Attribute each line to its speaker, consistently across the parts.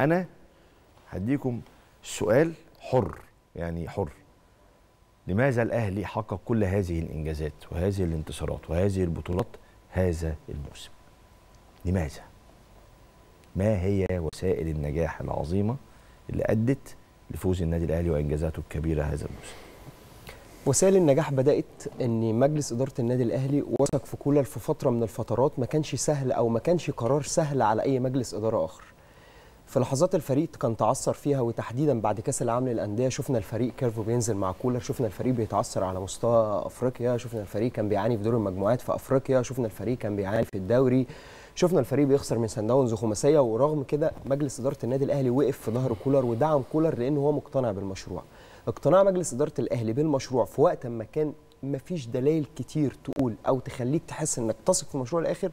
Speaker 1: انا هديكم سؤال حر يعني حر لماذا الاهلي حقق كل هذه الانجازات وهذه الانتصارات وهذه البطولات هذا الموسم لماذا ما هي وسائل النجاح العظيمه اللي ادت لفوز النادي الاهلي وانجازاته الكبيره هذا الموسم
Speaker 2: وسائل النجاح بدات ان مجلس اداره النادي الاهلي وثق في كولر في فتره من الفترات ما كانش سهل او ما كانش قرار سهل على اي مجلس اداره اخر في لحظات الفريق كان تعثر فيها وتحديدا بعد كاس العالم للانديه شفنا الفريق كيرفو بينزل مع كولر شفنا الفريق بيتعثر على مستوى افريقيا شفنا الفريق كان بيعاني في دور المجموعات في افريقيا شفنا الفريق كان بيعاني في الدوري شفنا الفريق بيخسر من سان داونز خماسيه ورغم كده مجلس اداره النادي الاهلي وقف في ظهر كولر ودعم كولر لان هو مقتنع بالمشروع اقتناع مجلس اداره الاهلي بالمشروع في وقت ما كان مفيش دلائل كتير تقول او تخليك تحس انك تثق في المشروع الاخر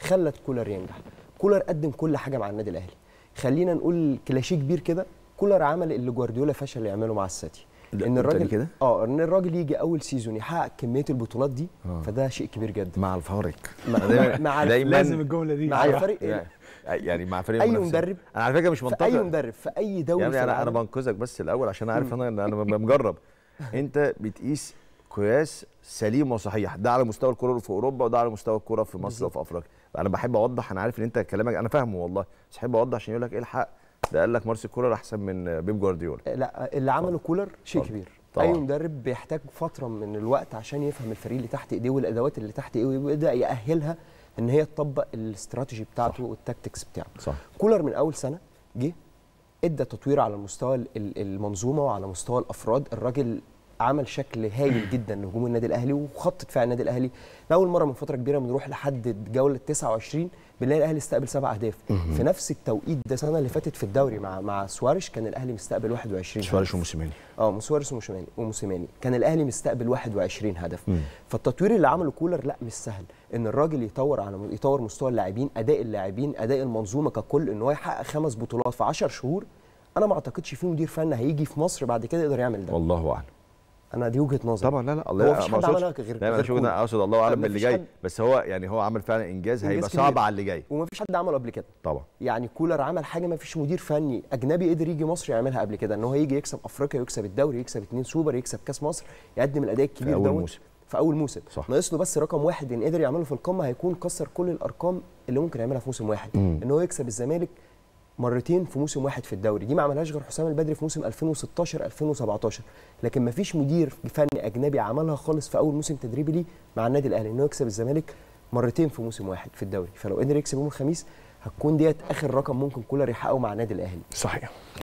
Speaker 2: خلت كولر ينجح كولر قدم كل حاجه مع النادي الاهلي خلينا نقول كلاشيه كبير كده كولر عمل اللي جوارديولا فشل يعمله مع السيتي ان الراجل كده اه ان الراجل يجي اول سيزون يحقق كميه البطولات دي آه. فده شيء كبير جدا مع الفارق
Speaker 1: مع, مع دايما لازم الجمله دي مع الفريق يعني, يعني مع فريق اي مدرب انا على فكره مش منطقي اي مدرب
Speaker 2: في اي دوري يعني انا انا
Speaker 1: بنقذك بس الاول عشان اعرف انا انا مجرب انت بتقيس قياس سليم وصحيح ده على مستوى الكره في اوروبا وده على مستوى الكره في مصر وفي افريقيا انا بحب اوضح انا عارف ان انت كلامك انا فاهمه والله بس بحب اوضح عشان يقول لك ايه الحق ده قال لك مارسيل كولر احسن من بيب جوارديولا إيه، لا اللي عمله كولر شيء كبير طبعا. اي مدرب بيحتاج
Speaker 2: فتره من الوقت عشان يفهم الفريق اللي تحت ايديه والادوات اللي تحت ايديه ويبدا ياهلها ان هي تطبق الاستراتيجي بتاعته صح. والتكتكس بتاعه صح. كولر من اول سنه جه ادى تطوير على مستوى المنظومه وعلى مستوى الافراد الراجل عمل شكل هايل جدا لهجوم النادي الاهلي وخط دفاع النادي الاهلي لاول مره من فتره كبيره بنروح لحد جوله 29 بنلاقي الاهلي استقبل سبع اهداف في نفس التوقيت ده السنه اللي فاتت في الدوري مع مع سواريش كان الاهلي مستقبل 21 سواريش وموسيماني اه سواريش وموسيماني وموسيماني كان الاهلي مستقبل 21 هدف فالتطوير اللي عمله كولر لا مش سهل ان الراجل يطور على يطور مستوى اللاعبين اداء اللاعبين اداء المنظومه ككل ان هو يحقق خمس بطولات في 10 شهور انا ما اعتقدش في مدير فن هيجي في مصر بعد كده يقدر يعمل ده والله اعلم انا دي وجهه نظري طبعا لا لا الله يعني مفيش حد عملها غير لا انا انا اقصد
Speaker 1: الله اعلم باللي جاي بس هو يعني هو عمل فعلا انجاز, إنجاز هيبقى صعب على اللي جاي وما فيش حد عمله قبل كده طبعا يعني كولر عمل حاجه ما فيش
Speaker 2: مدير فني اجنبي قدر يجي مصر يعملها قبل كده ان هو يجي يكسب افريقيا ويكسب الدوري يكسب اثنين سوبر يكسب كاس مصر يقدم الاداء الكبير دوت في اول موسم صح. ناقص له بس رقم واحد ان قدر يعمله في القمه هيكون كسر كل الارقام اللي ممكن يعملها في موسم واحد ان هو يكسب الزمالك مرتين في موسم واحد في الدوري دي ما عملهاش غير حسام البدري في موسم 2016 2017 لكن ما فيش مدير فني اجنبي عملها خالص في اول موسم تدريبي ليه مع النادي الاهلي انه يكسب الزمالك مرتين في موسم واحد في الدوري فلو قدر يكسب يوم الخميس هتكون ديت اخر رقم ممكن كولر يحققه مع النادي الاهلي صحيح